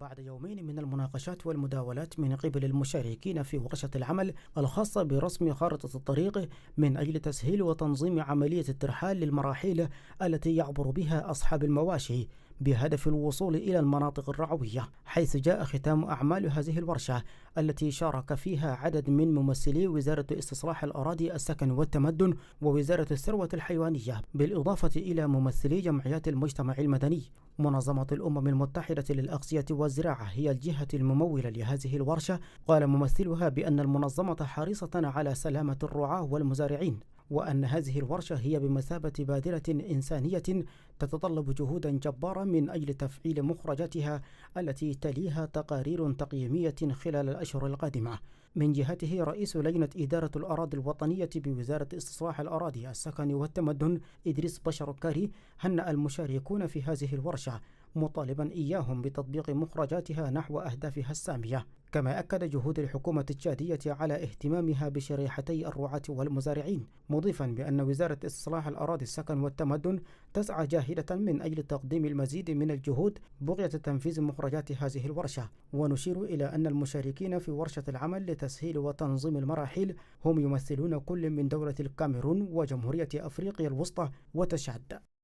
بعد يومين من المناقشات والمداولات من قبل المشاركين في ورشة العمل الخاصة برسم خارطة الطريق من أجل تسهيل وتنظيم عملية الترحال للمراحيل التي يعبر بها أصحاب المواشي بهدف الوصول إلى المناطق الرعوية حيث جاء ختام أعمال هذه الورشة التي شارك فيها عدد من ممثلي وزارة استصلاح الأراضي السكن والتمدن ووزارة الثروة الحيوانية بالإضافة إلى ممثلي جمعيات المجتمع المدني منظمة الأمم المتحدة للأغذية والزراعة هي الجهة الممولة لهذه الورشة قال ممثلها بأن المنظمة حريصة على سلامة الرعاة والمزارعين وأن هذه الورشة هي بمثابة بادرة إنسانية تتطلب جهودا جبارة من أجل تفعيل مخرجاتها التي تليها تقارير تقييمية خلال الأشهر القادمة من جهته رئيس لجنة إدارة الأراضي الوطنية بوزارة استصلاح الأراضي السكن والتمدن إدريس بشر كاري هنأ المشاركون في هذه الورشة مطالبا إياهم بتطبيق مخرجاتها نحو أهدافها السامية كما أكد جهود الحكومة التشادية على اهتمامها بشريحتي الرعاة والمزارعين مضيفا بأن وزارة إصلاح الأراضي السكن والتمدن تسعى جاهدة من أجل تقديم المزيد من الجهود بغية تنفيذ مخرجات هذه الورشة ونشير إلى أن المشاركين في ورشة العمل لتسهيل وتنظيم المراحل هم يمثلون كل من دولة الكاميرون وجمهورية أفريقيا الوسطى وتشاد